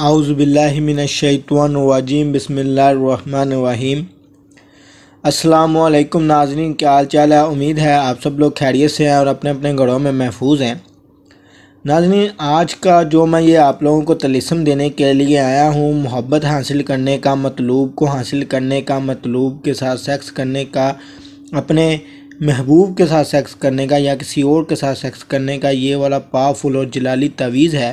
आउज़बिल्लिमिनशैतवानवाजीम बसमीम अल्लाम नाजरीन क्या हाल चाल है उम्मीद है आप सब लोग खैरियत से हैं और अपने अपने घरों में महफूज हैं नाजरीन आज का जो मैं ये आप लोगों को तलिसम देने के लिए आया हूँ मोहब्बत हासिल करने का मतलूब को हासिल करने का मतलूब के साथ सेक्स करने का अपने महबूब के साथ सेक्स करने का या किसी और के साथ सेक्स करने का ये वाला पावरफुल और जलाली तवीज़ है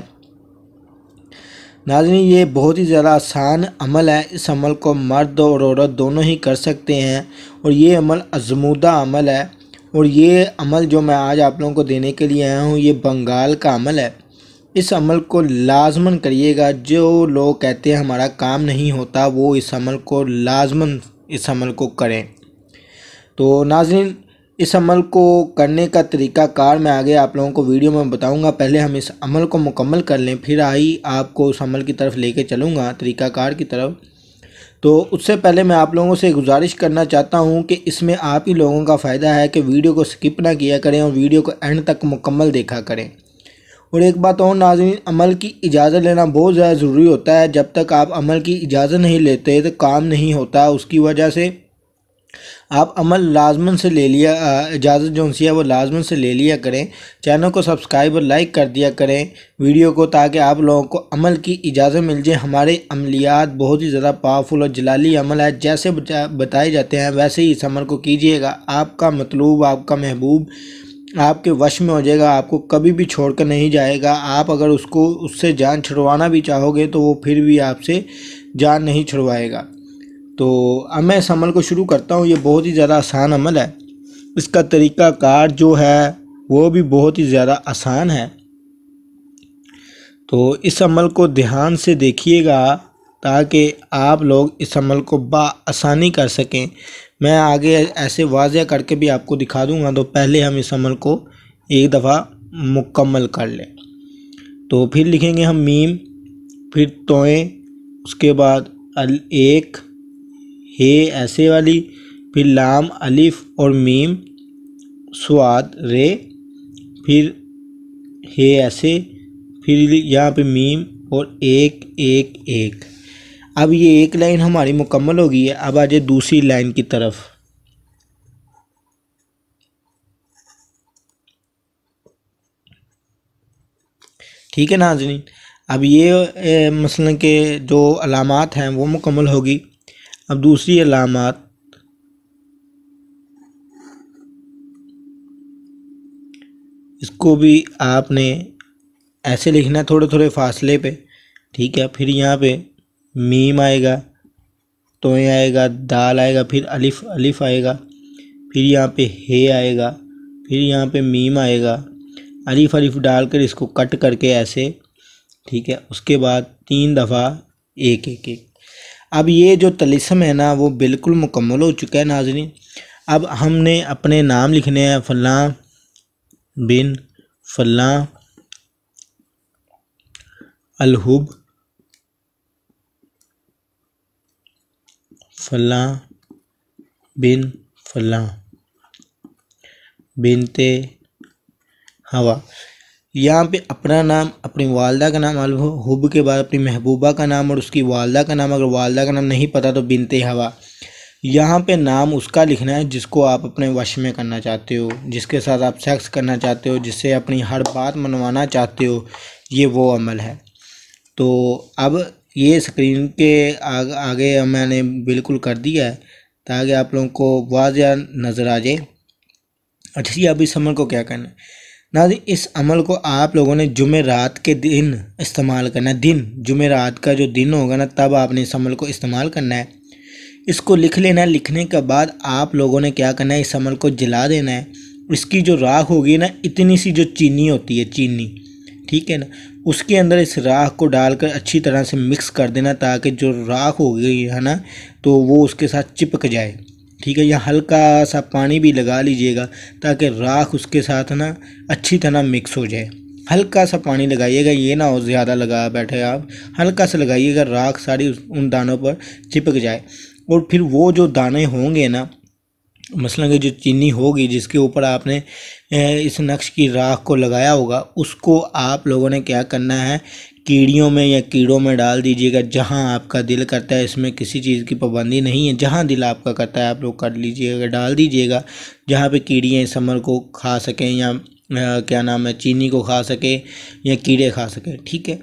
नाजन ये बहुत ही ज़्यादा आसान अमल है इस अमल को मर्द और औरत दोनों ही कर सकते हैं और ये अमल आजमूदा अमल है और ये अमल जो मैं आज आप लोगों को देने के लिए आया हूँ ये बंगाल का अमल है इस अमल को लाजमन करिएगा जो लोग कहते हैं हमारा काम नहीं होता वो इस अमल को लाजमन इस अमल को करें तो नाजन इस अमल को करने का तरीका कार मैं आगे आप लोगों को वीडियो में बताऊंगा पहले हम इस अमल को मुकम्मल कर लें फिर आई आपको उस अमल की तरफ लेके चलूँगा तरीकाकार की तरफ तो उससे पहले मैं आप लोगों से गुजारिश करना चाहता हूँ कि इसमें आप ही लोगों का फ़ायदा है कि वीडियो को स्किप ना किया करें और वीडियो को एंड तक मुकम्मल देखा करें और एक बात और नाजरीन अमल की इजाज़त लेना बहुत ज़्यादा ज़रूरी होता है जब तक आप अमल की इजाज़त नहीं लेते तो काम नहीं होता उसकी वजह से आप अमल लाजमन से ले लिया इजाज़त जो सी है वो लाजमन से ले लिया करें चैनल को सब्सक्राइब और लाइक कर दिया करें वीडियो को ताकि आप लोगों को अमल की इजाज़त मिल जाए हमारे अमलियात बहुत ही ज़्यादा पावरफुल और जलाली अमल है जैसे बताए जाते हैं वैसे ही इस अमल को कीजिएगा आपका मतलूब आपका महबूब आपके वश में हो जाएगा आपको कभी भी छोड़ कर नहीं जाएगा आप अगर उसको उससे जान छुड़वाना भी चाहोगे तो वो फिर भी आपसे जान नहीं छुड़वाएगा तो अब मैं इस अमल को शुरू करता हूँ ये बहुत ही ज़्यादा आसान अमल है इसका कार जो है वो भी बहुत ही ज़्यादा आसान है तो इस अमल को ध्यान से देखिएगा ताकि आप लोग इस अमल को बसानी कर सकें मैं आगे ऐसे वाजह करके भी आपको दिखा दूंगा तो पहले हम इस अमल को एक दफ़ा मुकम्मल कर लें तो फिर लिखेंगे हम मीम फिर तोएँ उसके बाद अल एक हे ऐसे वाली फिर लाम अलिफ और मीम स्वाद रे फिर हे ऐसे फिर यहाँ पे मीम और एक एक एक अब ये एक लाइन हमारी मुकम्मल हो गई है अब आ जाए दूसरी लाइन की तरफ ठीक है नाजरीन अब ये मसलन के जो अलामत हैं वो मुकम्मल होगी अब दूसरी अलामत इसको भी आपने ऐसे लिखना है थोड़े थोड़े फासले पे ठीक है फिर यहाँ पे मीम आएगा तोय आएगा दाल आएगा फिर अलिफ अलिफ आएगा फिर यहाँ पे हे आएगा फिर यहाँ पे मीम आएगा अलिफ अलिफ डालकर इसको कट करके ऐसे ठीक है उसके बाद तीन दफ़ा एक एक एक अब ये जो तलिसम है ना वो बिल्कुल मुकम्मल हो चुका है नाजरीन अब हमने अपने नाम लिखने हैं फला बिन फला अलहुब फला बिन फला बिनते हवा यहाँ पे अपना नाम अपनी वालदा का नाम हुब के बाद अपनी महबूबा का नाम और उसकी वालदा का नाम अगर वालदा का नाम नहीं पता तो बिनते हवा यहाँ पे नाम उसका लिखना है जिसको आप अपने वश में करना चाहते हो जिसके साथ आप सेक्स करना चाहते हो जिससे अपनी हर बात मनवाना चाहते हो ये वो अमल है तो अब ये स्क्रीन के आग, आगे मैंने बिल्कुल कर दिया है ताकि आप लोगों को वाजिया नज़र आ जाए अच्छा जी अब इस अमल को क्या करना है जी इस अमल को आप लोगों ने जुमे रात के दिन इस्तेमाल करना है दिन रात का जो दिन होगा ना तब आपने इस अमल को इस्तेमाल करना है इसको लिख लेना है लिखने के बाद आप लोगों ने क्या करना है इस अमल को जला देना है इसकी जो राख होगी ना इतनी सी जो चीनी होती है चीनी ठीक है ना उसके अंदर इस राख को डालकर अच्छी तरह से मिक्स कर देना ताकि जो राख हो गई है ना तो वो उसके साथ चिपक जाए ठीक है या हल्का सा पानी भी लगा लीजिएगा ताकि राख उसके साथ ना अच्छी तरह मिक्स हो जाए हल्का सा पानी लगाइएगा ये ना हो ज़्यादा लगा बैठे आप हल्का सा लगाइएगा राख सारी उन दानों पर चिपक जाए और फिर वो जो दाने होंगे ना मसलन की जो चीनी होगी जिसके ऊपर आपने इस नक्श की राख को लगाया होगा उसको आप लोगों ने क्या करना है कीड़ियों में या कीड़ों में डाल दीजिएगा जहाँ आपका दिल करता है इसमें किसी चीज़ की पाबंदी नहीं है जहाँ दिल आपका करता है आप लोग कर लीजिएगा डाल दीजिएगा जहाँ पे कीड़ियाँ इस समर को खा सकें या क्या नाम है चीनी को खा सके या कीड़े खा सके ठीक है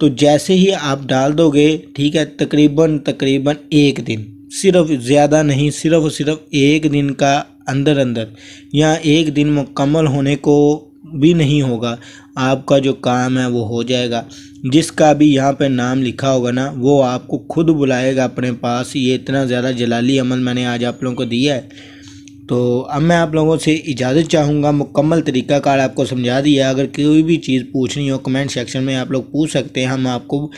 तो जैसे ही आप डाल दोगे ठीक है तकरीबन तकरीबन एक दिन सिर्फ ज़्यादा नहीं सिर्फ सिर्फ एक दिन का अंदर अंदर या एक दिन मुकम्मल होने को भी नहीं होगा आपका जो काम है वो हो जाएगा जिसका भी यहाँ पे नाम लिखा होगा ना वो आपको खुद बुलाएगा अपने पास ये इतना ज़्यादा जलाली अमल मैंने आज आप लोगों को दिया है तो अब मैं आप लोगों से इजाज़त चाहूँगा मुकम्मल तरीका कार आपको समझा दिया अगर कोई भी चीज़ पूछनी हो कमेंट सेक्शन में आप लोग पूछ सकते हैं हम आपको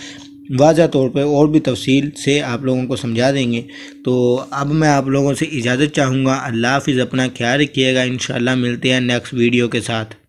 वाजह तौर पे और भी तफसील से आप लोगों को समझा देंगे तो अब मैं आप लोगों से इजाज़त चाहूँगा अल्लाह हाफिज़ अपना ख्याल रखिएगा इन मिलते हैं नेक्स्ट वीडियो के साथ